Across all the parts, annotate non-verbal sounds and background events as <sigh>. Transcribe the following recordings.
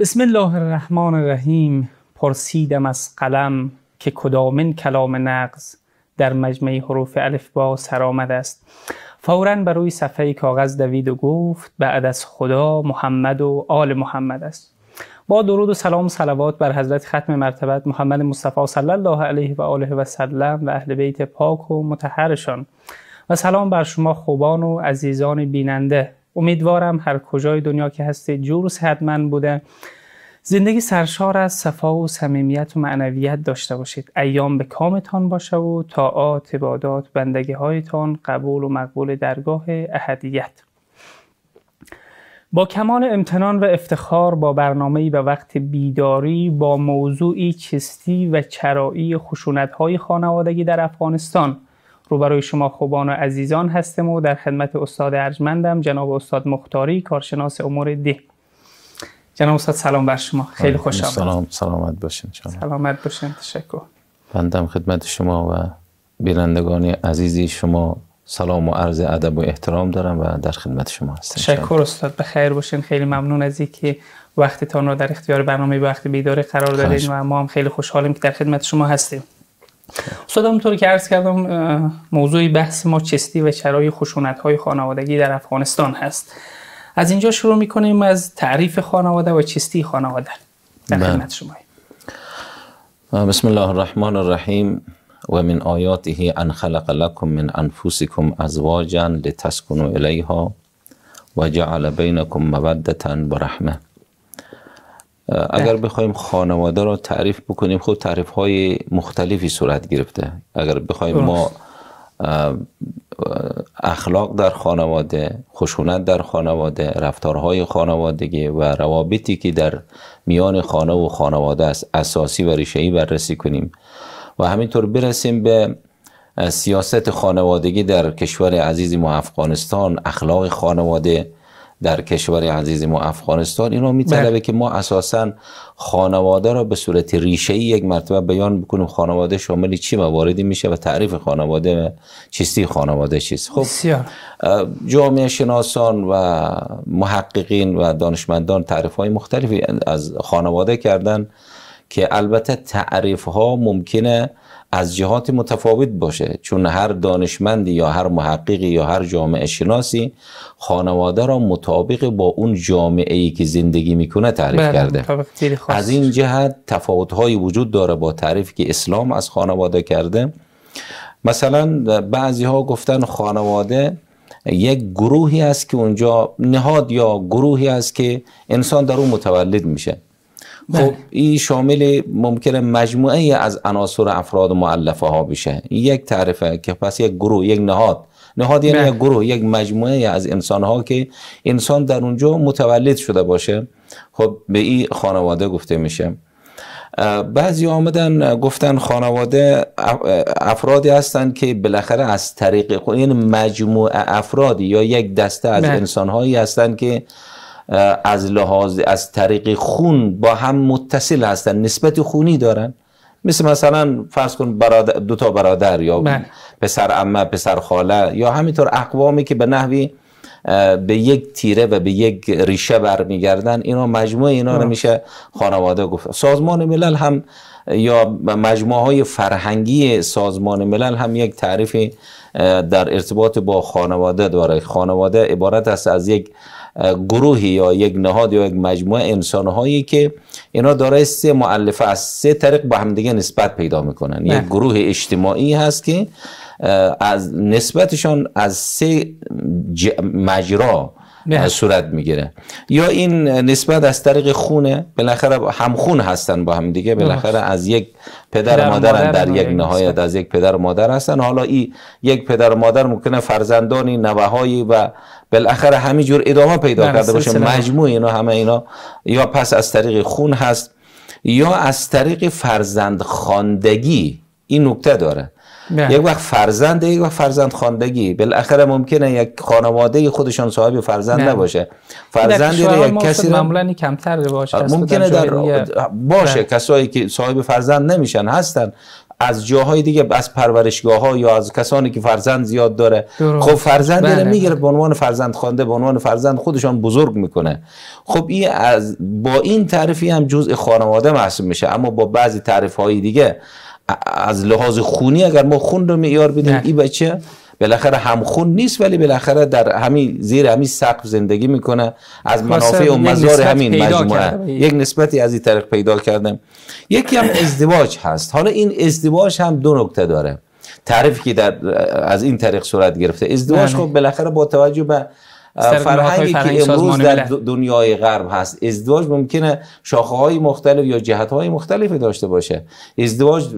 بسم الله الرحمن الرحیم پرسیدم از قلم که کدامین کلام نقض در مجمع حروف الف با سر است فورا بر روی صفحه کاغذ دوید و گفت بعد از خدا محمد و آل محمد است با درود و سلام و صلوات بر حضرت ختم مرتبت محمد مصطفی صلی الله علیه و آله و سلم و اهل بیت پاک و متحرشان و سلام بر شما خوبان و عزیزان بیننده امیدوارم هر کجای دنیا که هستید جور صحتمند بوده زندگی سرشار از صفا و صمیمیت و معنویت داشته باشید ایام به کامتان باشه و طاعات عبادات بندگی هایتان قبول و مقبول درگاه احدیت. با کمال امتنان و افتخار با برنامه به وقت بیداری با موضوعی چستی و چرایی های خانوادگی در افغانستان روبروی شما خوبان و عزیزان هستم و در خدمت استاد ارجمندم جناب استاد مختاری کارشناس امور ده جناب استاد سلام بر شما خیلی خوش آمد سلام سلامت باشین شما سلامت باشین تشکر بندم خدمت شما و بینندگان عزیزی شما سلام و عرض ادب و احترام دارم و در خدمت شما هستم تشکر استاد به خیر باشین خیلی ممنون از اینکه تان رو در اختیار برنامه وقت بیدار قرار دادین و ما هم خیلی خوشحالیم که در خدمت شما هستیم استادم طور که عرض کردم موضوع بحث ما چستی و چرای خشونت های خانوادگی در افغانستان هست از اینجا شروع میکنیم از تعریف خانواده و چستی خانواده در بله. خدمت شما بسم الله الرحمن الرحیم و من آیاته ان خلق لکم من انفسکم ازواجا لتسکنوا الیها و جعل بینکم مودتا برحمه اگر بخوایم خانواده را تعریف بکنیم خب تعریف های مختلفی صورت گرفته اگر بخوایم ما اخلاق در خانواده خشونت در خانواده رفتارهای خانوادگی و روابطی که در میان خانه و خانواده است اساسی و ریشه‌ای بررسی کنیم و همینطور برسیم به سیاست خانوادگی در کشور عزیز ما افغانستان اخلاق خانواده در کشور عزیز ما افغانستان اینا میطلبه بله. که ما اساسا خانواده را به صورت ریشه ای یک مرتبه بیان بکنیم خانواده شامل چی مواردی میشه و تعریف خانواده چیستی خانواده چیست خب جامعه شناسان و محققین و دانشمندان تعریف های مختلفی از خانواده کردن که البته تعریف ها ممکنه از جهات متفاوت باشه چون هر دانشمندی یا هر محققی یا هر جامعه شناسی خانواده را مطابق با اون جامعه ای که زندگی میکنه تعریف بله، کرده از این جهت تفاوت وجود داره با تعریفی که اسلام از خانواده کرده مثلا بعضی ها گفتن خانواده یک گروهی است که اونجا نهاد یا گروهی است که انسان در اون متولد میشه خب بله. این شامل ممکن مجموعه از عناصر افراد معلفه ها بشه یک تعرفه که پس یک گروه یک نهاد نهاد یعنی بله. یک گروه یک مجموعه از انسان ها که انسان در اونجا متولد شده باشه خب به این خانواده گفته میشه بعضی آمدن گفتن خانواده افرادی هستند که بالاخره از طریق این یعنی مجموعه افرادی یا یک دسته از بله. هایی هستند که از لحاظ از طریق خون با هم متصل هستن نسبت خونی دارن مثل مثلا فرض کن برادر دو تا برادر یا بله. پسر عمه پسر خاله یا همینطور اقوامی که به نحوی به یک تیره و به یک ریشه برمیگردن اینا مجموعه اینا رو میشه خانواده گفت سازمان ملل هم یا مجموعه های فرهنگی سازمان ملل هم یک تعریفی در ارتباط با خانواده داره خانواده عبارت است از یک گروهی یا یک نهاد یا یک مجموعه انسانهایی که اینا دارای سه معلفه از سه طریق به همدیگه نسبت پیدا میکنن یک بله. گروه اجتماعی هست که از نسبتشان از سه مجرا نه. صورت میگیره یا این نسبت از طریق خونه بالاخره همخون هستن با هم دیگه بالاخره از یک پدر, پدر مادرن در یک نهایت از یک پدر مادر هستن حالا این یک پدر مادر ممکنه فرزندانی نوهایی و بالاخره جور ادامه پیدا بله، کرده باشه مجموع اینا همه اینا یا پس از طریق خون هست یا از طریق فرزند خاندگی این نکته داره یه بله. یک وقت فرزند یک وقت فرزند خواندگی بالاخره ممکنه یک خانواده خودشان صاحب فرزند بله. نباشه فرزند یک کسی معمولا کمتر آره، باشه ممکنه در باشه کسایی که صاحب فرزند نمیشن هستن از جاهای دیگه از پرورشگاه ها یا از کسانی که فرزند زیاد داره خب فرزند یعنی بله. بله. میگیره به عنوان فرزند خوانده به عنوان فرزند خودشان بزرگ میکنه خب این از با این تعریفی هم جزء خانواده محسوب میشه اما با بعضی تعریف دیگه از لحاظ خونی اگر ما خون رو میار بدیم این بچه بالاخره هم خون نیست ولی بالاخره در همین زیر همین سقف زندگی میکنه از منافع و مزار همین مجموعه یک نسبتی از این طریق پیدا کردم یکی هم ازدواج هست حالا این ازدواج هم دو نکته داره تعریفی که در از این طریق صورت گرفته ازدواج بله. خب بالاخره با توجه به فرهنگی که امروز در دنیای غرب هست ازدواج ممکنه شاخه های مختلف یا جهت های مختلفی داشته باشه ازدواج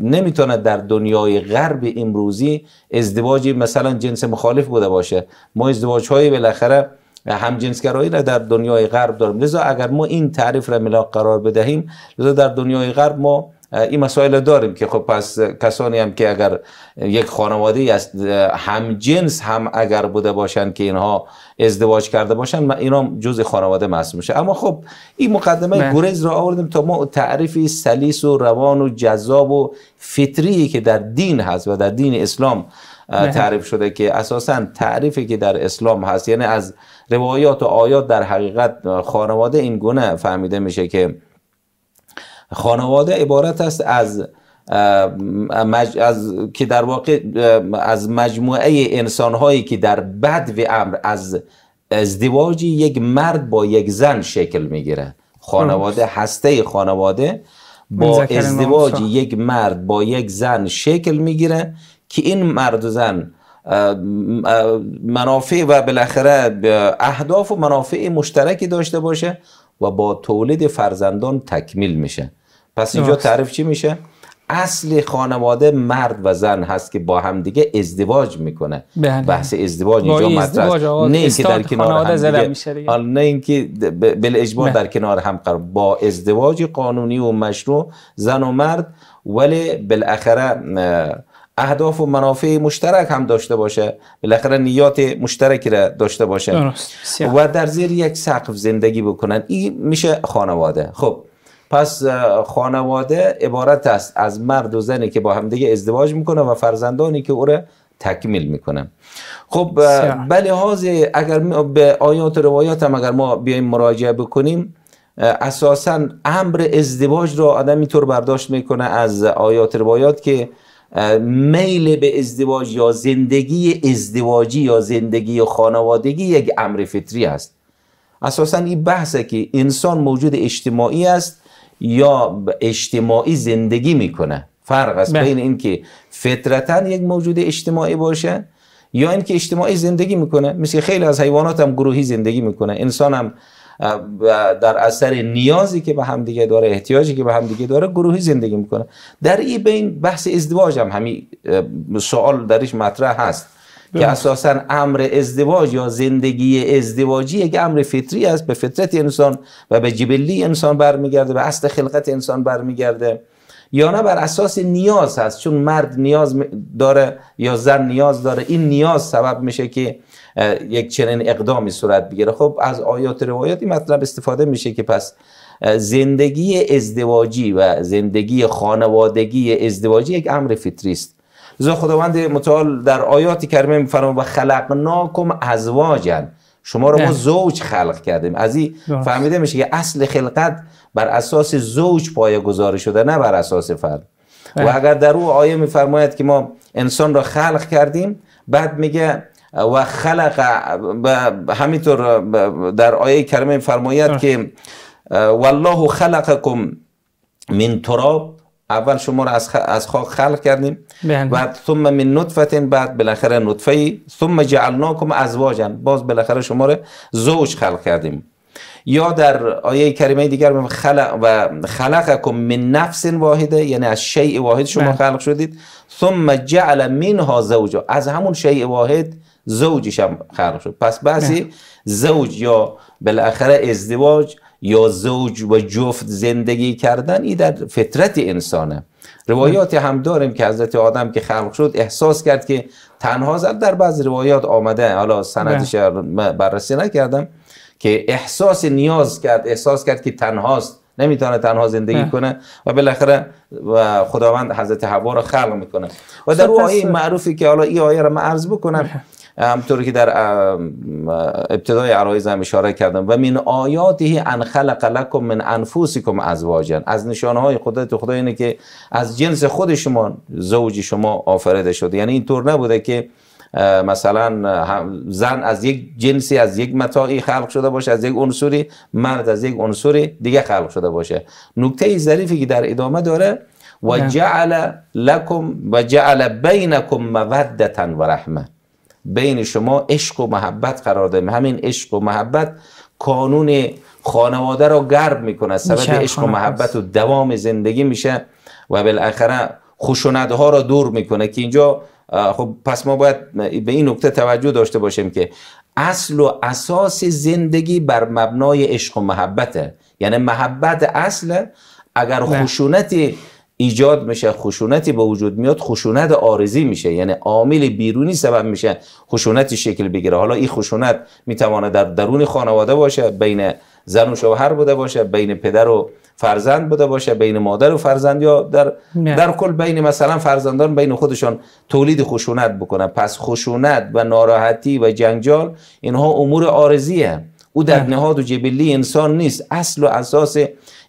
نمیتونه در دنیای غرب امروزی ازدواج مثلا جنس مخالف بوده باشه ما ازدواج های بالاخره همجنسگرایی را در دنیای غرب داریم لذا اگر ما این تعریف را ملاق قرار بدهیم لذا در دنیای غرب ما این مسائل داریم که خب پس کسانی هم که اگر یک خانواده است هم جنس هم اگر بوده باشند که اینها ازدواج کرده باشند اینا جز خانواده محسوب میشه اما خب این مقدمه بله. گریز را آوردیم تا ما تعریف سلیس و روان و جذاب و فطری که در دین هست و در دین اسلام بله. تعریف شده که اساسا تعریفی که در اسلام هست یعنی از روایات و آیات در حقیقت خانواده این گونه فهمیده میشه که خانواده عبارت است از از که در واقع از مجموعه انسان هایی که در بد و امر از ازدواج یک مرد با یک زن شکل میگیره خانواده هسته خانواده با ازدواج یک مرد با یک زن شکل میگیره که این مرد و زن منافع و بالاخره اهداف و منافع مشترکی داشته باشه و با تولید فرزندان تکمیل میشه پس اینجا تعریف چی میشه اصل خانواده مرد و زن هست که با هم دیگه ازدواج میکنه بله. بحث ازدواج اینجا مطرح نه اینکه در کنار هم آره، نه اینکه بل اجبار بله. در کنار هم قرار با ازدواج قانونی و مشروع زن و مرد ولی بالاخره اهداف و منافع مشترک هم داشته باشه بالاخره نیات مشترکی را داشته باشه و در زیر یک سقف زندگی بکنن این میشه خانواده خب پس خانواده عبارت است از مرد و زنی که با همدیگه ازدواج میکنه و فرزندانی که او تکمیل میکنه خب بله لحاظ اگر به آیات روایات هم اگر ما بیایم مراجعه بکنیم اساسا امر ازدواج را آدم اینطور برداشت میکنه از آیات و روایات که میل به ازدواج یا زندگی ازدواجی یا زندگی خانوادگی یک امر فطری است اساسا این بحثه که انسان موجود اجتماعی است یا اجتماعی زندگی میکنه فرق است بله. بین اینکه فطرتا یک موجود اجتماعی باشه یا اینکه اجتماعی زندگی میکنه مثل خیلی از حیوانات هم گروهی زندگی میکنه انسان هم در اثر نیازی که به هم دیگه داره احتیاجی که به هم دیگه داره گروهی زندگی میکنه در این بین بحث ازدواج هم همین سوال درش مطرح هست که اساسا امر ازدواج یا زندگی ازدواجی یک امر فطری است به فطرت انسان و به جبلی انسان برمیگرده به اصل خلقت انسان برمیگرده یا نه بر اساس نیاز هست چون مرد نیاز داره یا زن نیاز داره این نیاز سبب میشه که یک چنین اقدامی صورت بگیره خب از آیات روایات این مطلب استفاده میشه که پس زندگی ازدواجی و زندگی خانوادگی ازدواجی یک امر فطری است زا خداوند متعال در آیات کریمه میفرما و خلقناکم ازواجن شما رو ما زوج خلق کردیم از این فهمیده میشه که اصل خلقت بر اساس زوج پایه گذاری شده نه بر اساس فرد و اگر در او آیه میفرماید که ما انسان را خلق کردیم بعد میگه و خلق همینطور در آیه کریمه فرماید که والله خلقکم من تراب اول شما رو از, خ... از خاک خلق کردیم بله. و بعد ثم من نطفه بعد بالاخره نطفه ای ثم جعلناکم ازواجا باز بالاخره شما رو زوج خلق کردیم یا در آیه کریمه دیگر خلق و خلقکم من نفس واحده یعنی از شیء واحد شما بله. خلق شدید ثم جعل منها زوجا از همون شیء واحد زوجش هم خلق شد پس بعضی بله. زوج یا بالاخره ازدواج یا زوج و جفت زندگی کردن این در فطرت انسانه روایات هم داریم که حضرت آدم که خلق شد احساس کرد که تنها در بعض روایات آمده حالا سندش بله. بررسی نکردم که احساس نیاز کرد احساس کرد که تنهاست نمیتونه تنها زندگی بله. کنه و بالاخره خداوند حضرت هوا را خلق میکنه و در او آیه معروفی که حالا این آیه را من عرض بکنم بله. همطور که در ابتدای هم اشاره کردم و من آیاته ان خلق لکم من انفسکم ازواجا از نشانه های قدرت خدا اینه که از جنس خود شما زوج شما آفریده شده یعنی اینطور نبوده که مثلا زن از یک جنسی از یک متاعی خلق شده باشه از یک عنصری مرد از یک عنصری دیگه خلق شده باشه نکته ظریفی که در ادامه داره و جعل لکم و جعل بینکم مودتا و رحمه بین شما عشق و محبت قرار دهیم همین عشق و محبت کانون خانواده را گرب میکنه سبب عشق و محبت و دوام زندگی میشه و بالاخره ها را دور میکنه که اینجا خب پس ما باید به این نکته توجه داشته باشیم که اصل و اساس زندگی بر مبنای عشق و محبته یعنی محبت اصل اگر بله. خشونتی ایجاد میشه خشونتی به وجود میاد خشونت آرزی میشه یعنی عامل بیرونی سبب میشه خشونتی شکل بگیره حالا این خشونت میتواند در درون خانواده باشه بین زن و شوهر بوده باشه بین پدر و فرزند بوده باشه بین مادر و فرزند یا در در کل بین مثلا فرزندان بین خودشان تولید خشونت بکنه پس خشونت و ناراحتی و جنجال اینها امور هست او در نهاد و جبلی انسان نیست اصل و اساس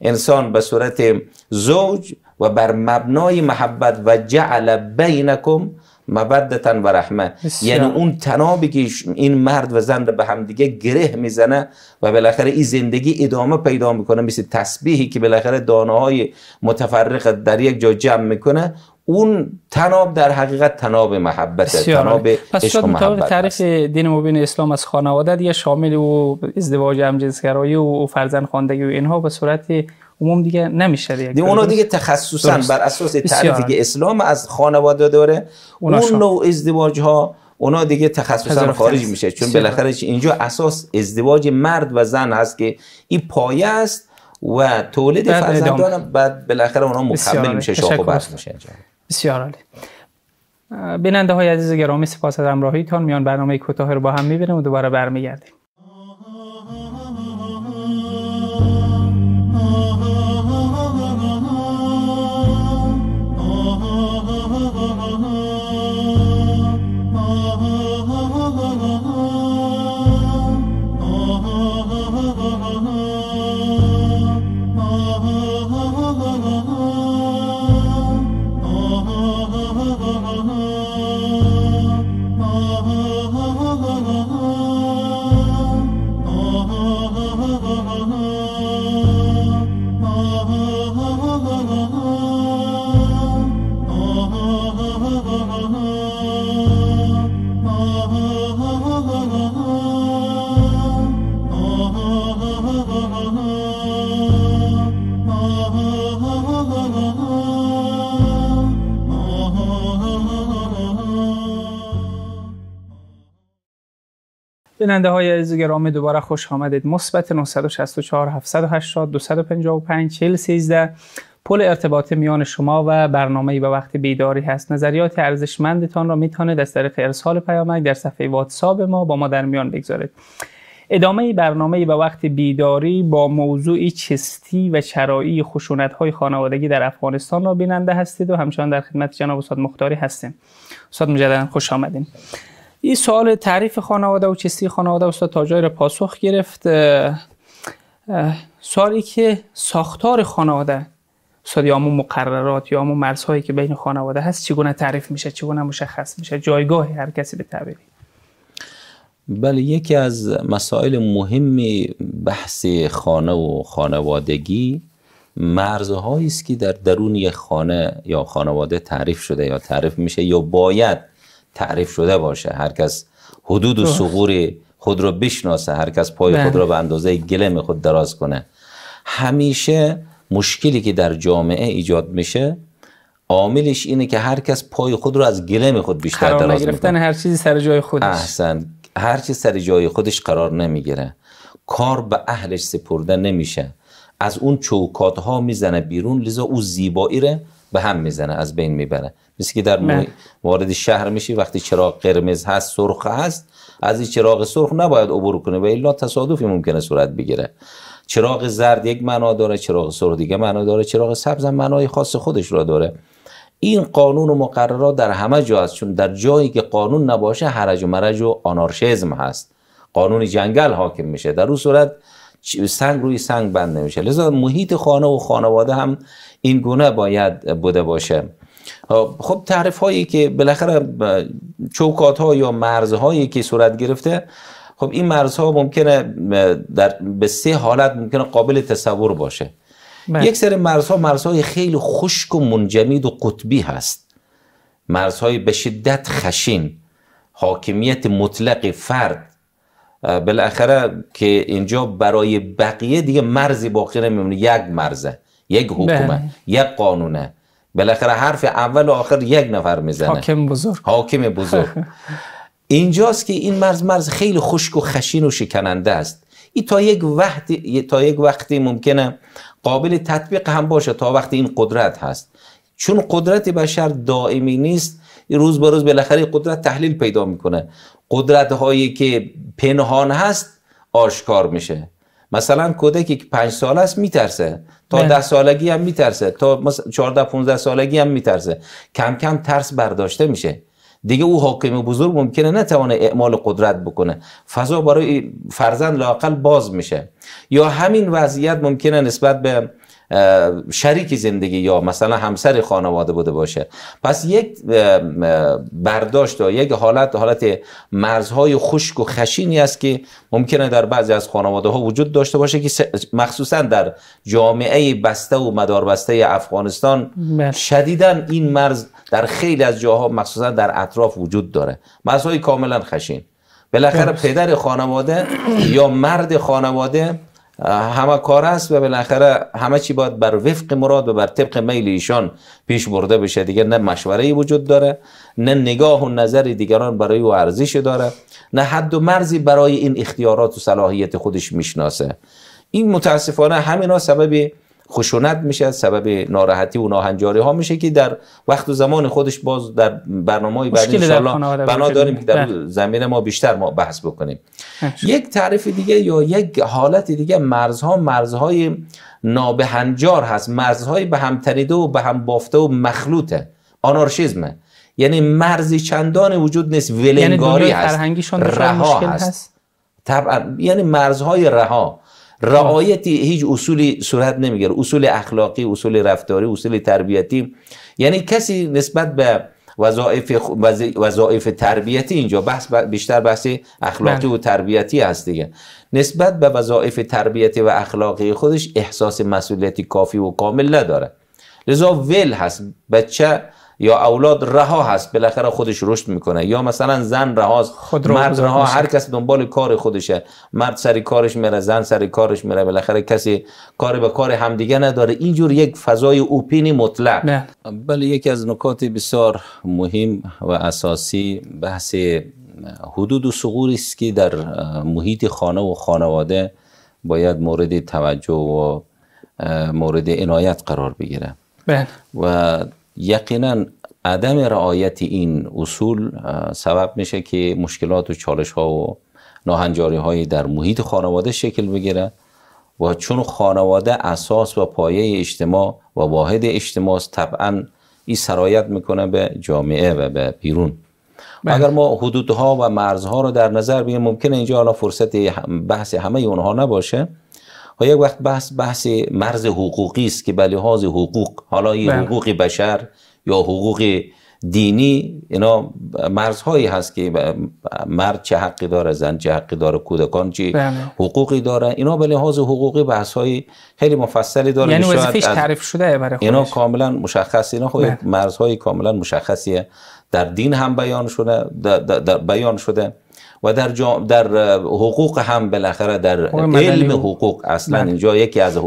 انسان به صورت زوج و بر مبنای محبت و جعل بینکم مبدتا و رحمه یعنی اون تنابی که این مرد و زن به همدیگه گره میزنه و بالاخره این زندگی ادامه پیدا میکنه مثل تسبیحی که بالاخره دانه های متفرق در یک جا جمع میکنه اون تناب در حقیقت تناب محبت تناب پس شد مطابق تاریخ دین مبین اسلام از خانواده دیگه شامل و ازدواج همجنسگرایی و فرزند خواندگی و اینها به صورت عموم دیگه نمیشه دیگه, دیگه اونا دیگه تخصصا بر اساس تعریفی که اسلام از خانواده داره اون نوع ازدواج ها اونا دیگه تخصصا خارج میشه چون بالاخره اینجا اساس ازدواج مرد و زن هست که این پایه است و تولید فرزندان بعد بالاخره اونا مکمل میشه شاخ و برگ میشه بسیار عالی بیننده های عزیز گرامی سپاس از همراهیتان میان برنامه کوتاه رو با هم میبینیم و دوباره برمیگردیم بیننده های عزیز گرامی دوباره خوش آمدید مثبت 964 780 255 413 پل ارتباط میان شما و برنامه به وقت بیداری هست نظریات ارزشمندتان را میتونه از طریق ارسال پیامک در صفحه واتساپ ما با ما در میان بگذارید ادامه برنامه به وقت بیداری با موضوع چستی و چرایی خشونت های خانوادگی در افغانستان را بیننده هستید و همچنان در خدمت جناب استاد مختاری هستیم استاد مجددا خوش آمدید این سوال تعریف خانواده و چیستی خانواده استاد تا را پاسخ گرفت سوالی که ساختار خانواده استاد یا مقررات یا همون مرزهایی که بین خانواده هست چگونه تعریف میشه چگونه مشخص میشه جایگاه هر کسی به تعبیری بله یکی از مسائل مهم بحث خانه و خانوادگی مرزهایی است که در درون یک خانه یا خانواده تعریف شده یا تعریف میشه یا باید تعریف شده باشه هر کس حدود و سغور خود را بشناسه هر کس پای بله. خود را به اندازه گلم خود دراز کنه همیشه مشکلی که در جامعه ایجاد میشه عاملش اینه که هر کس پای خود رو از گلم خود بیشتر دراز میکنه گرفتن هر چیزی سر جای خودش احسن هر چیز سر جای خودش قرار نمیگیره کار به اهلش سپرده نمیشه از اون چوکات ها میزنه بیرون لذا او زیبایی ره به هم میزنه از بین میبره مثل که در وارد شهر میشی وقتی چراغ قرمز هست سرخ هست از این چراغ سرخ نباید عبور کنه و الا تصادفی ممکنه صورت بگیره چراغ زرد یک معنا داره چراغ سرخ دیگه معنا داره چراغ سبز هم معنای خاص خودش را داره این قانون و مقررات در همه جا هست چون در جایی که قانون نباشه هرج و مرج و آنارشیزم هست قانون جنگل حاکم میشه در اون صورت سنگ روی سنگ بند نمیشه لذا محیط خانه و خانواده هم این گونه باید بوده باشه خب تعریف هایی که بالاخره چوکات ها یا مرزهایی که صورت گرفته خب این مرزها ممکنه در به سه حالت ممکنه قابل تصور باشه بس. بله. یک سری مرزها مرزهای خیلی خشک و منجمید و قطبی هست مرزهای به شدت خشین حاکمیت مطلق فرد بالاخره که اینجا برای بقیه دیگه مرزی باقی نمیمونه یک مرزه یک حکومه بله. یک قانونه بالاخره حرف اول و آخر یک نفر میزنه حاکم بزرگ حاکم بزرگ <laughs> اینجاست که این مرز مرز خیلی خشک و خشین و شکننده است این تا یک وقتی تا یک وقتی ممکنه قابل تطبیق هم باشه تا وقتی این قدرت هست چون قدرت بشر دائمی نیست روز به روز بالاخره قدرت تحلیل پیدا میکنه قدرت هایی که پنهان هست آشکار میشه مثلا کودکی که پنج سال است میترسه تا بله. ده سالگی هم میترسه تا 14 15 سالگی هم میترسه کم کم ترس برداشته میشه دیگه او حاکم بزرگ ممکنه نتوانه اعمال قدرت بکنه فضا برای فرزند لاقل باز میشه یا همین وضعیت ممکنه نسبت به شریک زندگی یا مثلا همسر خانواده بوده باشه پس یک برداشت و یک حالت حالت مرزهای خشک و خشینی است که ممکنه در بعضی از خانواده ها وجود داشته باشه که مخصوصا در جامعه بسته و مداربسته افغانستان بله. شدیدا این مرز در خیلی از جاها مخصوصا در اطراف وجود داره مرزهای کاملا خشین بالاخره پدر خانواده یا مرد خانواده همه کار هست و بالاخره همه چی باید بر وفق مراد و بر طبق میل ایشان پیش برده بشه دیگه نه مشوره وجود داره نه نگاه و نظر دیگران برای او ارزش داره نه حد و مرزی برای این اختیارات و صلاحیت خودش میشناسه این متاسفانه همینا سبب خشونت میشه سبب ناراحتی و ناهنجاری ها میشه که در وقت و زمان خودش باز در برنامه های بعدی انشاءالله بنا داریم که در بله. زمین ما بیشتر ما بحث بکنیم یک تعریف دیگه یا یک حالت دیگه مرزها های نابهنجار هست مرزهای به هم تنیده و به هم بافته و مخلوطه آنارشیزمه یعنی مرزی چندان وجود نیست ولنگاری یعنی هست رها هست, هست. طبعا یعنی مرزهای رها رعایتی هیچ اصولی صورت نمیگیره اصول اخلاقی اصول رفتاری اصول تربیتی یعنی کسی نسبت به وظایف وظایف تربیتی اینجا بحث بیشتر بحث اخلاقی بله. و تربیتی هست دیگه نسبت به وظایف تربیتی و اخلاقی خودش احساس مسئولیتی کافی و کامل نداره لذا ول هست بچه یا اولاد رها هست بالاخره خودش رشد میکنه یا مثلا زن رها خود مرد رها هر کس دنبال کار خودشه مرد سری کارش میره زن سری کارش میره بالاخره کسی کار به کار همدیگه نداره اینجور یک فضای اوپینی مطلق بله یکی از نکات بسیار مهم و اساسی بحث حدود و سغور است که در محیط خانه و خانواده باید مورد توجه و مورد عنایت قرار بگیره بله. و یقینا عدم رعایت این اصول سبب میشه که مشکلات و چالش ها و ناهنجاری در محیط خانواده شکل بگیره و چون خانواده اساس و پایه اجتماع و واحد اجتماع است طبعا این سرایت میکنه به جامعه و به بیرون بله. اگر ما حدودها و مرزها رو در نظر بگیریم ممکنه اینجا حالا فرصت بحث همه اونها نباشه و خب یک وقت بحث بحث مرز حقوقی است که به لحاظ حقوق حالا یه بله. حقوق بشر یا حقوق دینی اینا مرزهایی هست که مرد چه حقی داره زن چه حقی داره کودکان چه بله. حقوقی داره اینا به لحاظ حقوقی بحث های خیلی مفصلی داره یعنی وظیفش تعریف شده برای خودش. اینا کاملا مشخص اینا خب بله. مرزهای کاملا مشخصیه در دین هم بیان شده در بیان شده و در, در حقوق هم بالاخره در علم حقوق اصلا بله. اینجا یکی از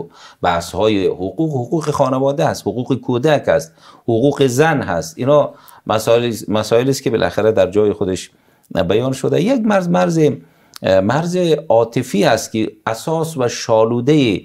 بحث های حقوق حقوق خانواده است حقوق کودک است حقوق زن هست اینا مسائل مسائلی است که بالاخره در جای خودش بیان شده یک مرز مرز مرز عاطفی است که اساس و شالوده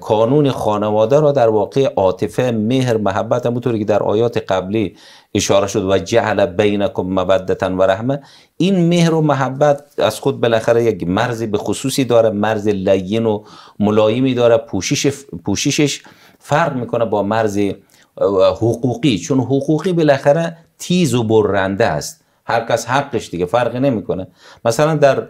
کانون خانواده را در واقع عاطفه مهر محبت همونطوری که در آیات قبلی اشاره شد و جعل بینکم مبدتا و رحمه این مهر و محبت از خود بالاخره یک مرز به خصوصی داره مرز لین و ملایمی داره پوشش پوششش فرق میکنه با مرز حقوقی چون حقوقی بالاخره تیز و برنده است هر کس حقش دیگه فرقی نمیکنه مثلا در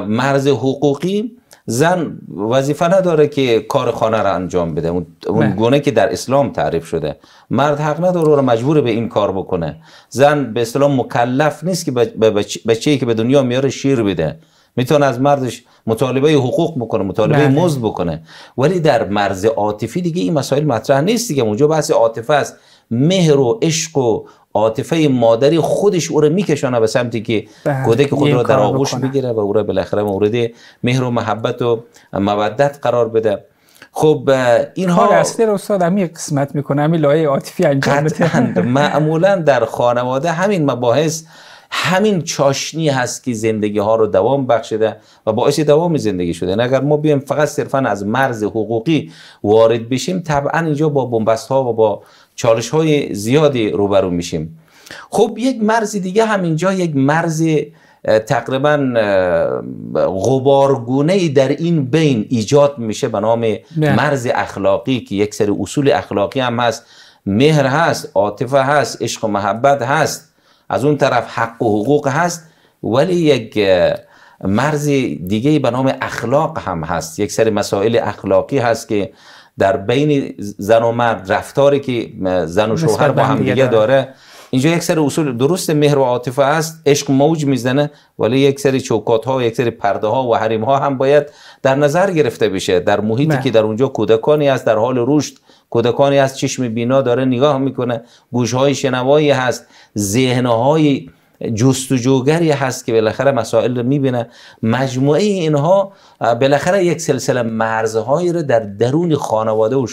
مرز حقوقی زن وظیفه نداره که کار خانه را انجام بده اون گونه بله. که در اسلام تعریف شده مرد حق نداره رو مجبور به این کار بکنه زن به اسلام مکلف نیست که به بچه‌ای که به دنیا میاره شیر بده میتونه از مردش مطالبه حقوق بکنه مطالبه بله. مزد بکنه ولی در مرز عاطفی دیگه این مسائل مطرح نیست دیگه اونجا بحث عاطفه است مهر و عشق و عاطفه مادری خودش او را میکشانه به سمتی که کودک بله، خود را در آغوش بگیره و او را بالاخره مورد مهر و محبت و مودت قرار بده خب اینها کار اصلی رو استاد همین قسمت میکنه همین لایه عاطفی انجام معمولا در خانواده همین مباحث همین چاشنی هست که زندگی ها رو دوام بخشیده و باعث دوام زندگی شده یعنی اگر ما بیایم فقط صرفا از مرز حقوقی وارد بشیم طبعا اینجا با بنبست ها و با چالش های زیادی روبرو میشیم خب یک مرز دیگه همینجا یک مرز تقریبا غبارگونه در این بین ایجاد میشه به نام مرز اخلاقی که یک سری اصول اخلاقی هم هست مهر هست عاطفه هست عشق و محبت هست از اون طرف حق و حقوق هست ولی یک مرز دیگه به نام اخلاق هم هست یک سری مسائل اخلاقی هست که در بین زن و مرد رفتاری که زن و شوهر با هم دیگه داره اینجا یک سری اصول درست مهر و عاطفه است عشق موج میزنه ولی یک سری چوکات ها و یک سری پرده ها و حریم ها هم باید در نظر گرفته بشه در محیطی که در اونجا کودکانی است در حال رشد کودکانی از چشم بینا داره نگاه میکنه گوش های شنوایی هست ذهن جستجوگری هست که بالاخره مسائل رو میبینه مجموعه اینها بالاخره یک سلسله مرزهایی رو در درون خانواده و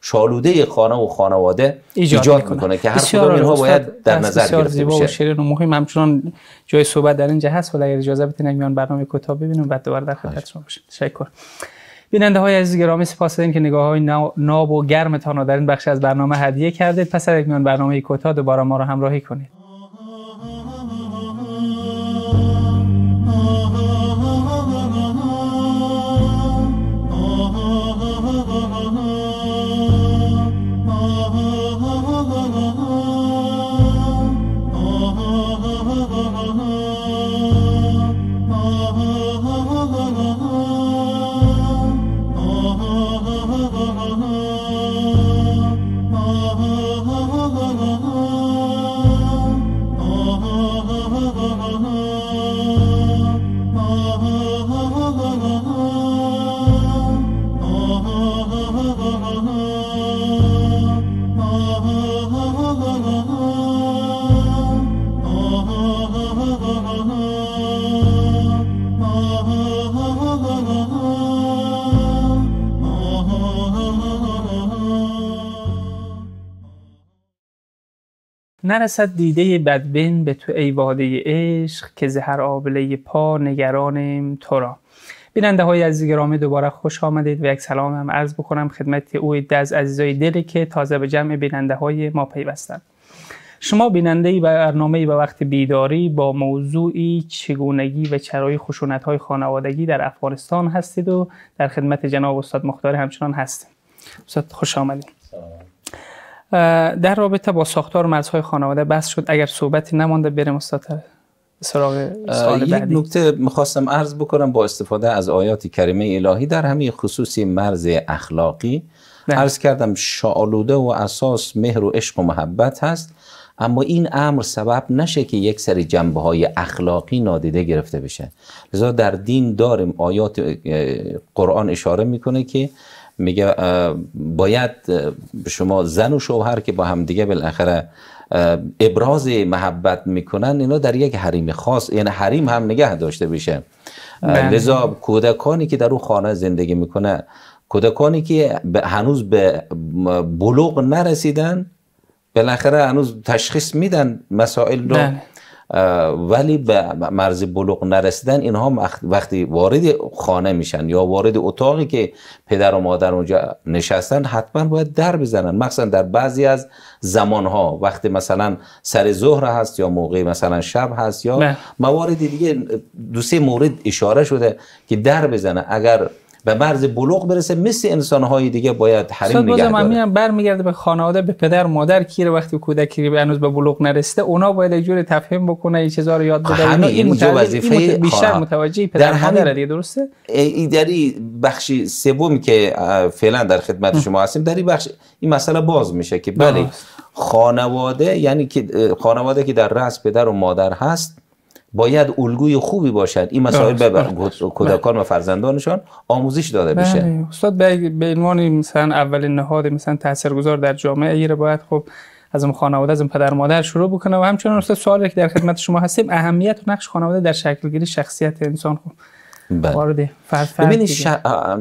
شالوده خانه و خانواده ایجاد, ایجاد میکنه. که هر کدام اینها باید در نظر گرفته زیبا و شیرین و مهم همچنان جای صحبت در اینجا هست ولی اگر اجازه بدین میان برنامه کتاب ببینیم بعد دوباره در خدمت شما باشیم تشکر بیننده های عزیز گرامی سپاس دارین که نگاه های ناب و گرمتان را در این بخش از برنامه هدیه کردید پس از یک میان برنامه کوتاه دوباره ما را همراهی کنید نرسد دیده بدبین به تو ای واده عشق که زهر آبله پا نگرانم تو را بیننده های عزیز گرامی دوباره خوش آمدید و یک سلام هم عرض بکنم خدمت او از عزیزای دلی که تازه به جمع بیننده های ما پیوستند شما بیننده برنامه به وقت بیداری با موضوعی چگونگی و چرای خشونت های خانوادگی در افغانستان هستید و در خدمت جناب استاد مختار همچنان هستیم استاد خوش آمدید در رابطه با ساختار مرزهای خانواده بحث شد اگر صحبتی نمانده بریم استاد سراغ سال یک نکته میخواستم عرض بکنم با استفاده از آیات کریمه الهی در همین خصوصی مرز اخلاقی نه. عرض کردم شالوده و اساس مهر و عشق و محبت هست اما این امر سبب نشه که یک سری جنبه های اخلاقی نادیده گرفته بشه لذا در دین داریم آیات قرآن اشاره میکنه که میگه باید شما زن و شوهر که با هم دیگه بالاخره ابراز محبت میکنن اینا در یک حریم خاص یعنی حریم هم نگه داشته بشه بله. لذا کودکانی که در اون خانه زندگی میکنه کودکانی که هنوز به بلوغ نرسیدن بالاخره هنوز تشخیص میدن مسائل رو بله. ولی به مرز بلوغ نرسیدن اینها وقتی وارد خانه میشن یا وارد اتاقی که پدر و مادر اونجا نشستن حتما باید در بزنن مخصوصا در بعضی از زمانها وقتی مثلا سر ظهر هست یا موقع مثلا شب هست یا موارد دیگه دو سه مورد اشاره شده که در بزنه اگر به مرز بلوغ برسه مثل انسان های دیگه باید حریم نگه داره من برمیگرده به خانواده به پدر مادر کیره وقتی کودکی به هنوز به بلوغ نرسیده اونا باید جور تفهیم بکنه این چیزا رو یاد بده این یعنی این وظیفه بیشتر متوجه پدر مادر دیگه درسته در بخش سوم که فعلا در خدمت شما هستیم در این بخش این مسئله باز میشه که بله خانواده یعنی که خانواده که در رأس پدر و مادر هست باید الگوی خوبی باشد این مسائل به بله. کودکان و فرزندانشان آموزش داده بله. بشه استاد به عنوان مثلا اولین نهاد مثلا تاثیرگذار در جامعه ایره باید خب از اون خانواده از اون پدر مادر شروع بکنه و همچنان استاد سوالی که در خدمت شما هستیم اهمیت و نقش خانواده در شکل گیری شخصیت انسان خب بله. وارد ببینید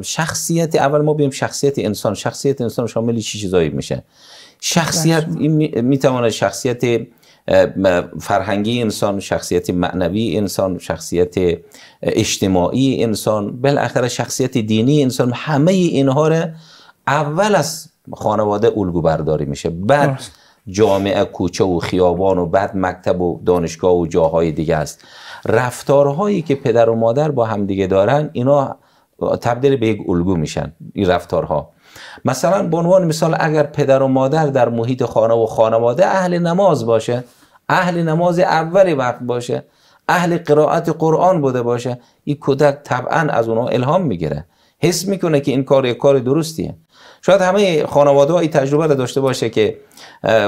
شخصیت اول ما بیم شخصیت انسان شخصیت انسان شامل چه چیزایی میشه شخصیت این میتواند شخصیت فرهنگی انسان شخصیت معنوی انسان شخصیت اجتماعی انسان بالاخره شخصیت دینی انسان همه اینها را اول از خانواده الگو برداری میشه بعد جامعه کوچه و خیابان و بعد مکتب و دانشگاه و جاهای دیگه است رفتارهایی که پدر و مادر با دیگه دارن اینا تبدیل به یک الگو میشن این رفتارها مثلا به عنوان مثال اگر پدر و مادر در محیط خانه و خانواده اهل نماز باشه اهل نماز اول وقت باشه اهل قرائت قرآن بوده باشه این کودک طبعا از اونها الهام میگیره حس میکنه که این کار یک کار درستیه شاید همه خانواده این تجربه داشته باشه که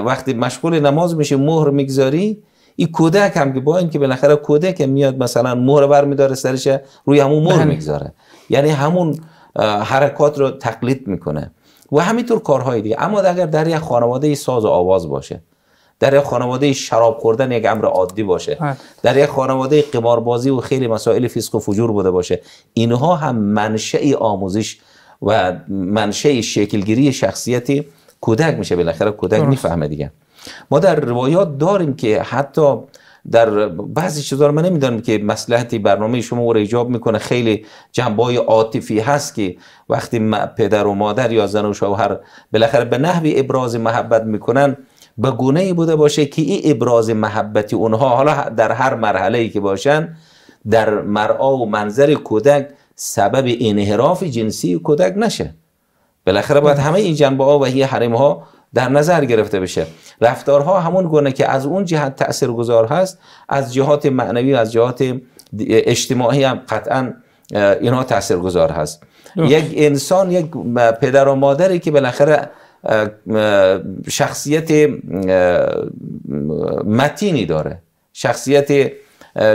وقتی مشغول نماز میشه مهر میگذاری این کودک هم که با اینکه بالاخره کودک میاد مثلا مهر میداره سرش روی همون مهر بله. میگذاره یعنی همون حرکات رو تقلید میکنه و همینطور کارهای دیگه اما اگر در یک خانواده ساز و آواز باشه در یک خانواده شراب خوردن یک امر عادی باشه بله. در یک خانواده قماربازی و خیلی مسائل فیسک و فجور بوده باشه اینها هم منشأ آموزش و منشأ شکلگیری شخصیتی کودک میشه بالاخره کودک میفهمه دیگه ما در روایات داریم که حتی در بعضی چیزا من نمیدونم که مسلحتی برنامه شما رو ایجاب میکنه خیلی جنبای عاطفی هست که وقتی پدر و مادر یا زن و شوهر بالاخره به نحوی ابراز محبت میکنن به گونه بوده باشه که این ابراز محبت اونها حالا در هر مرحله ای که باشن در مرعا و منظر کودک سبب انحراف جنسی کودک نشه بالاخره باید همه این جنبه ها و هی حریم ها در نظر گرفته بشه رفتارها همون گونه که از اون جهت گذار هست از جهات معنوی و از جهات اجتماعی هم قطعا اینها گذار هست یک انسان یک پدر و مادری که بالاخره شخصیت متینی داره شخصیت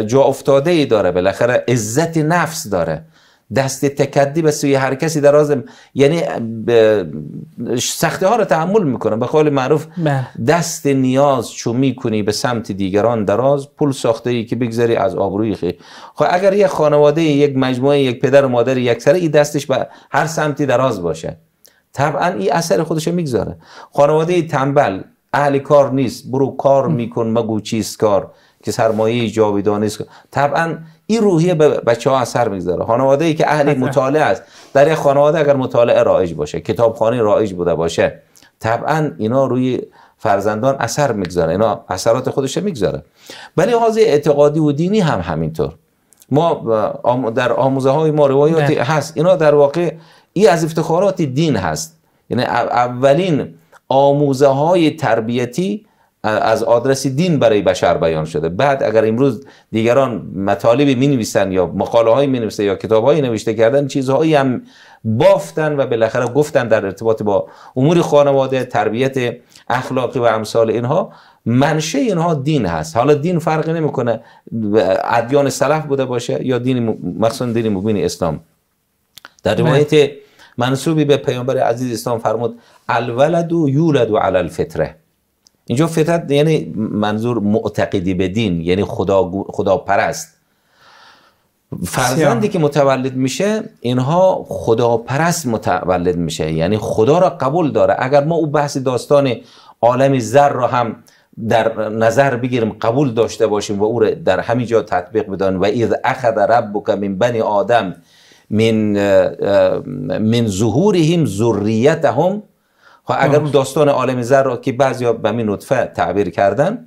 جا افتاده ای داره بالاخره عزت نفس داره دست تکدی به سوی هر کسی درازم یعنی سخته ها رو تحمل میکنه به قول معروف بله. دست نیاز چو میکنی به سمت دیگران دراز پول ساخته ای که بگذاری از آبروی خی خب اگر یک خانواده یک مجموعه یک پدر و مادر یک سره این دستش به هر سمتی دراز باشه طبعا این اثر خودش میگذاره خانواده تنبل اهل کار نیست برو کار میکن مگو چیست کار که سرمایه جاویدانی است طبعا این روحیه به بچه ها اثر میگذاره خانواده ای که اهل مطالعه است در یک خانواده اگر مطالعه رایج باشه کتابخانه رایج بوده باشه طبعا اینا روی فرزندان اثر میگذاره اینا اثرات خودش میگذاره ولی حاضر اعتقادی و دینی هم همینطور ما در آموزه های ما روایات هست اینا در واقع این از افتخارات دین هست یعنی اولین آموزه های تربیتی از آدرس دین برای بشر بیان شده بعد اگر امروز دیگران مطالبی می نویسن یا مقاله هایی می نویسن یا کتاب هایی نوشته کردن چیزهایی هم بافتن و بالاخره گفتن در ارتباط با امور خانواده تربیت اخلاقی و امثال اینها منشه اینها دین هست حالا دین فرقی نمیکنه ادیان سلف بوده باشه یا دین مخصوصا دین مبین اسلام در بله. روایت منصوبی به پیامبر عزیز اسلام فرمود الولد و یولد و علی فطره اینجا فطرت یعنی منظور معتقدی به دین یعنی خدا, خدا پرست فرزندی که متولد میشه اینها خدا پرست متولد میشه یعنی خدا را قبول داره اگر ما او بحث داستان عالم زر را هم در نظر بگیریم قبول داشته باشیم و او را در همین جا تطبیق بدن و اذ اخذ ربک من بنی آدم من من ظهورهم ذریتهم خب اگر داستان عالم زر را که بعضی به این نطفه تعبیر کردن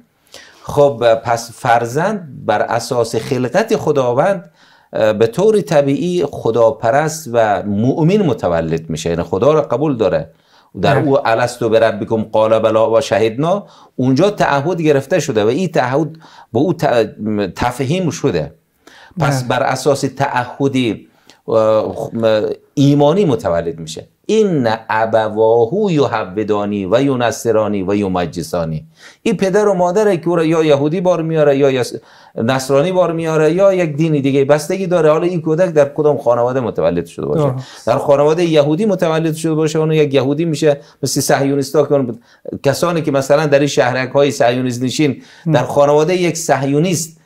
خب پس فرزند بر اساس خلقت خداوند به طور طبیعی خداپرست و مؤمن متولد میشه یعنی خدا را قبول داره در او الستو به ربکم قال بلا و شهدنا اونجا تعهد گرفته شده و این تعهد به او تفهیم شده پس بر اساس تعهدی ایمانی متولد میشه این ابواهو یحودانی و یونصرانی و یومجسانی این پدر و مادره که او را یا یهودی بار میاره یا نصرانی بار میاره یا یک دینی دیگه بستگی داره حالا این کودک در کدام خانواده متولد شده باشه در خانواده یهودی متولد شده باشه اون یک یهودی میشه مثل صهیونیستا که کسانی که مثلا در این شهرک های صهیونیست نشین در خانواده یک صهیونیست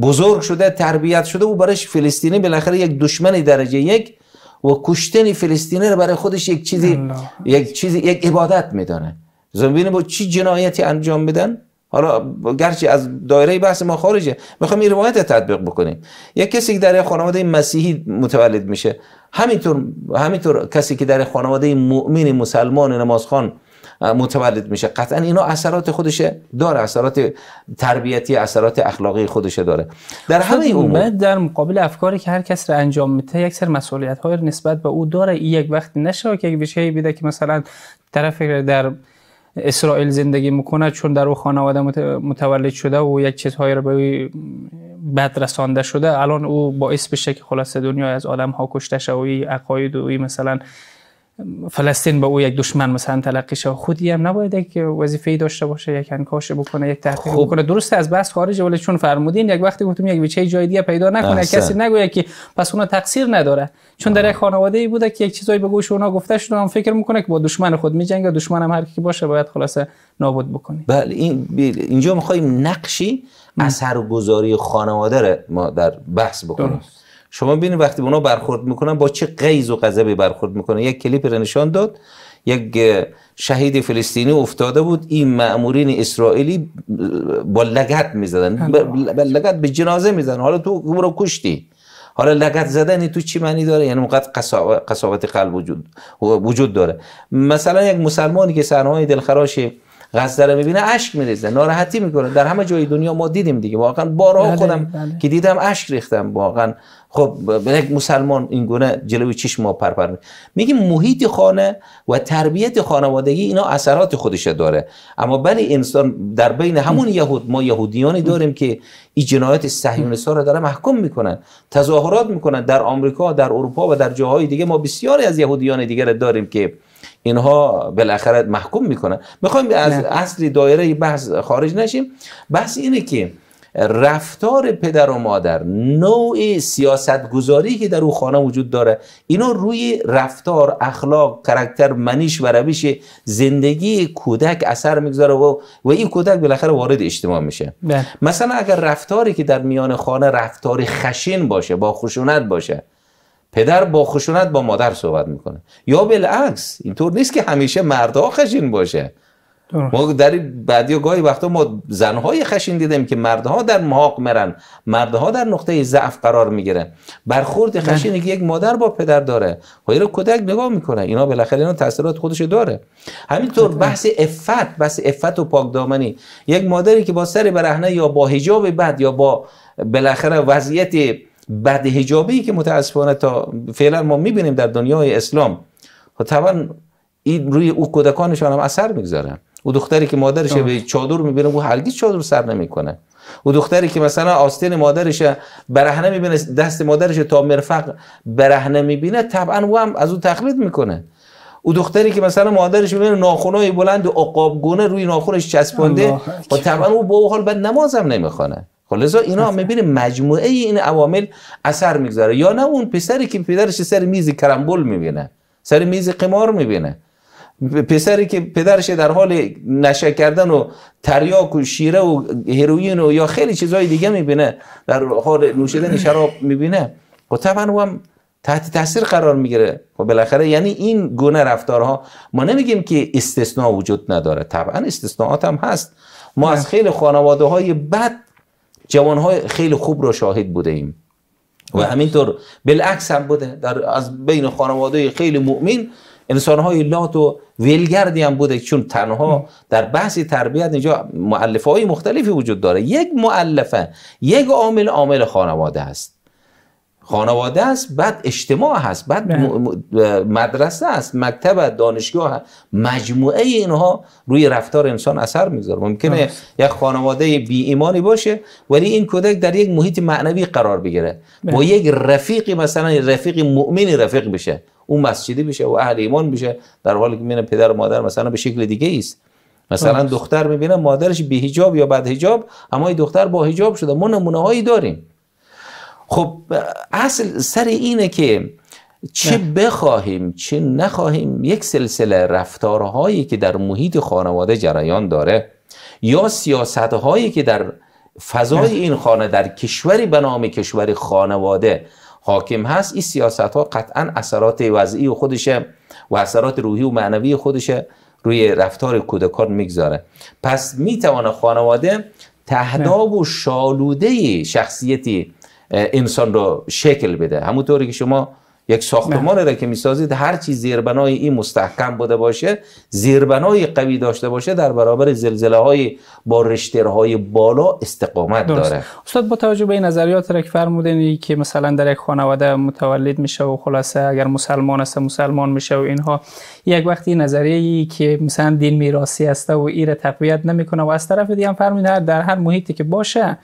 بزرگ شده تربیت شده او برایش فلسطینی بالاخره یک دشمن درجه یک و کشتن فلسطینی رو برای خودش یک چیزی یک چیزی یک عبادت میدانه زمین با چی جنایتی انجام بدن؟ حالا گرچه از دایره بحث ما خارجه میخوام این روایت تطبیق بکنیم یک کسی که در خانواده مسیحی متولد میشه همینطور همینطور کسی که در خانواده مؤمن مسلمان نمازخوان متولد میشه قطعا اینا اثرات خودش داره اثرات تربیتی اثرات اخلاقی خودشه داره در خب، همه امور در مقابل افکاری که هر کس را انجام میده یک سر مسئولیت های نسبت به او داره یک وقت نشه که یک بشه بیده که مثلا طرف در اسرائیل زندگی میکنه چون در او خانواده متولد شده و یک چیزهایی رو به بد رسانده شده الان او باعث بشه که خلاص دنیا از آدم ها کشته شوی عقاید و مثلا فلسطین با او یک دشمن مثلا تلقی شه خودی هم نباید یک وظیفه داشته باشه یک انکاش بکنه یک تحقیق خب. بکنه درست از بس خارج ولی چون فرمودین یک وقتی گفتم یک ویچه جای دیگه پیدا نکنه احسن. کسی نگوید که پس اون تقصیر نداره چون در یک خانواده ای بوده که یک چیزایی به گوش اونا گفته شده هم فکر میکنه که با دشمن خود میجنگه دشمن هم هر کی باشه باید خلاصه نابود بکنه بله این بله، اینجا میخوایم نقشی اثرگذاری خانواده ما در بحث بکنیم شما ببینید وقتی اونا برخورد میکنن با چه غیظ و غضبی برخورد میکنن یک کلیپ را نشان داد یک شهید فلسطینی افتاده بود این مامورین اسرائیلی با لگت میزدن با لگت به جنازه میزدن حالا تو او رو کشتی حالا لگت زدن تو چی معنی داره یعنی اونقدر قصاوت قلب وجود وجود داره مثلا یک مسلمانی که سرهای دلخراش غزه رو میبینه اشک میریزه ناراحتی میکنه در همه جای دنیا ما دیدیم دیگه واقعا بارها بله، خودم بله. که دیدم اشک ریختم واقعا خب یک مسلمان این گونه جلوی چشم ما پرپر می میگیم محیط خانه و تربیت خانوادگی اینا اثرات خودش داره اما بلی انسان در بین همون یهود ما یهودیانی داریم که این جنایت صهیونیست‌ها رو داره محکوم میکنن تظاهرات میکنن در آمریکا در اروپا و در جاهای دیگه ما بسیاری از یهودیان دیگر داریم که اینها بالاخره محکوم میکنن میخوایم از نه. اصل دایره بحث خارج نشیم بحث اینه که رفتار پدر و مادر نوع سیاست گذاری که در او خانه وجود داره اینا روی رفتار اخلاق کرکتر منیش و روش زندگی کودک اثر میگذاره و و این کودک بالاخره وارد اجتماع میشه مثلا اگر رفتاری که در میان خانه رفتاری خشین باشه با خشونت باشه پدر با خشونت با مادر صحبت میکنه یا بالعکس اینطور نیست که همیشه مردها خشین باشه ما در بعدی و گاهی وقتا ما زنهای خشین دیدیم که مردها در محاق مرن مردها در نقطه ضعف قرار میگیره برخورد بله. خشینی که یک مادر با پدر داره خیلی رو کودک نگاه میکنه اینا بالاخره اینا تاثیرات خودش داره همینطور بحث افت بحث افت و پاکدامنی یک مادری که با سر برهنه یا با حجاب بد یا با بالاخره وضعیتی بعد ای که متاسفانه تا فعلا ما میبینیم در دنیای اسلام خب طبعا این روی او کودکانشان هم اثر میگذاره او دختری که مادرش به چادر میبینه او هرگز چادر سر نمیکنه او دختری که مثلا آستین مادرش برهنه میبینه دست مادرش تا مرفق برهنه میبینه طبعا او هم از او تقلید میکنه او دختری که مثلا مادرش میبینه ناخونای بلند و گونه روی ناخونش چسبانده و خب طبعا او با او حال بد نمازم نمیخونه خلاصا خب اینا میبینی مجموعه این عوامل اثر میگذاره یا نه اون پسری که پدرش سر میز کرمبل میبینه سر میز قمار میبینه پسری که پدرش در حال نشه کردن و تریاک و شیره و هروئین و یا خیلی چیزهای دیگه میبینه در حال نوشیدن شراب میبینه خب و طبعا او هم تحت تاثیر قرار میگیره و خب بالاخره یعنی این گونه رفتارها ما نمیگیم که استثناء وجود نداره طبعا استثناءات هم هست ما از خیلی خانواده های بد جوانهای خیلی خوب رو شاهد بوده ایم و بله. همینطور بالعکس هم بوده در از بین خانواده خیلی مؤمن انسانهای لات و ویلگردی هم بوده چون تنها در بحث تربیت اینجا معلفه های مختلفی وجود داره یک معلفه یک عامل عامل خانواده است خانواده است بعد اجتماع هست بعد بله. مدرسه است مکتب دانشگاه هست. مجموعه اینها روی رفتار انسان اثر میذاره. ممکنه یک خانواده بی ایمانی باشه ولی این کودک در یک محیط معنوی قرار بگیره با بله. یک رفیقی مثلا رفیق مؤمنی رفیق بشه اون مسجدی بشه و اهل ایمان بشه در حالی که میبینه پدر و مادر مثلا به شکل دیگه است مثلا دختر میبینه مادرش بی حجاب یا بد حجاب، اما دختر با حجاب شده ما نمونه داریم خب اصل سر اینه که چه بخواهیم چه نخواهیم یک سلسله رفتارهایی که در محیط خانواده جریان داره یا سیاستهایی که در فضای این خانه در کشوری به نام کشور خانواده حاکم هست این سیاست ها قطعا اثرات وضعی خودشه و اثرات روحی و معنوی خودشه روی رفتار کودکان میگذاره پس میتوانه خانواده تهداب و شالوده شخصیتی انسان را شکل بده همونطوری که شما یک ساختمان بله. را که میسازید هر چیز زیربنای این مستحکم بوده باشه زیربنای قوی داشته باشه در برابر زلزله های با رشترهای بالا استقامت داره استاد با توجه به این نظریات را که فرمودین که مثلا در یک خانواده متولد میشه و خلاصه اگر مسلمان است مسلمان میشه و اینها یک وقتی نظریه ای که مثلا دین میراثی است و ایره تقویت نمیکنه و از طرف دیگه هم فرمودین در هر محیطی که باشه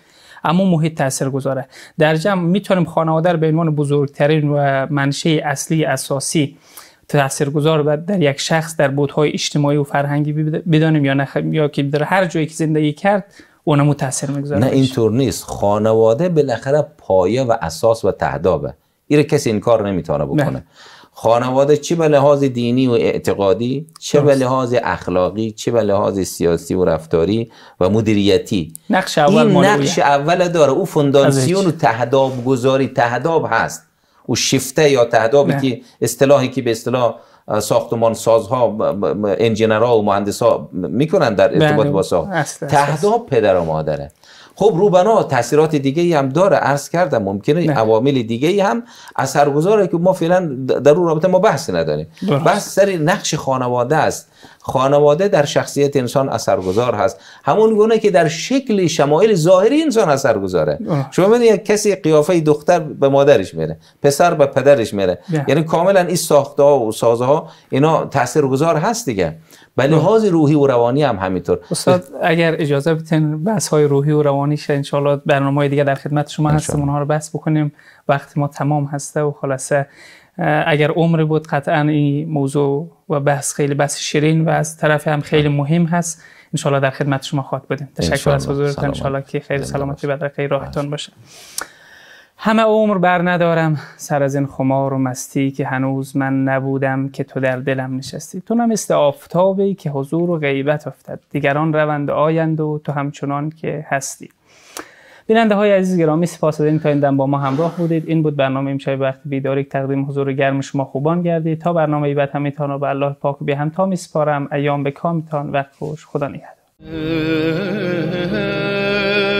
اما محیط گذاره. در جمع میتونیم خانواده به عنوان بزرگترین و منشه اصلی اساسی تاثیرگذار و در یک شخص در بودهای اجتماعی و فرهنگی بدانیم یا نخ... یا که در هر جایی که زندگی کرد اونم تاثیر میگذاره نه اینطور نیست خانواده بالاخره پایه و اساس و تهدابه این کسی این کار نمیتونه بکنه خانواده چه به لحاظ دینی و اعتقادی چه به لحاظ اخلاقی چه به لحاظ سیاسی و رفتاری و مدیریتی نقش اول این نقش اول داره او فونداسیون و تهداب گذاری تهداب هست او شیفته یا تهدابی که اصطلاحی که به اصطلاح ساختمان سازها انجینرها و مهندسها میکنن در بله. ارتباط با ساخت تهداب پدر و مادره خب روبنا تاثیرات دیگه ای هم داره عرض کردم ممکنه عوامل دیگه ای هم اثرگذاره که ما فعلا در اون رابطه ما بحثی نداریم بحث سر نقش خانواده است خانواده در شخصیت انسان اثرگذار هست همون گونه که در شکل شمایل ظاهری انسان اثرگذاره شما ببینید کسی قیافه دختر به مادرش میره پسر به پدرش میره یعنی کاملا این ساخته و سازه ها اینا تاثیرگذار هست دیگه به لحاظ روحی و روانی هم همینطور استاد اگر اجازه بدین بحث های روحی و روانی شه انشالله برنامه دیگه در خدمت شما هستم اونها رو بحث بکنیم وقت ما تمام هسته و خلاصه اگر عمر بود قطعا این موضوع و بحث خیلی بحث شیرین و از طرف هم خیلی مهم هست انشالله در خدمت شما خواهد بودیم تشکر از حضورتان انشالله که خیلی سلامتی و در بله. باشه همه عمر بر ندارم سر از این خمار و مستی که هنوز من نبودم که تو در دلم نشستی تو نمیست مثل آفتابی که حضور و غیبت افتد دیگران روند آیند و تو همچنان که هستی بیننده های عزیز گرامی سپاس داریم تا این با ما همراه بودید این بود برنامه امشب وقت بیداری تقدیم حضور گرم شما خوبان گردید تا برنامه بعد همیتان و به الله پاک به تا میسپارم ایام به کامتان وقت خوش خدا نگهدار <laughs>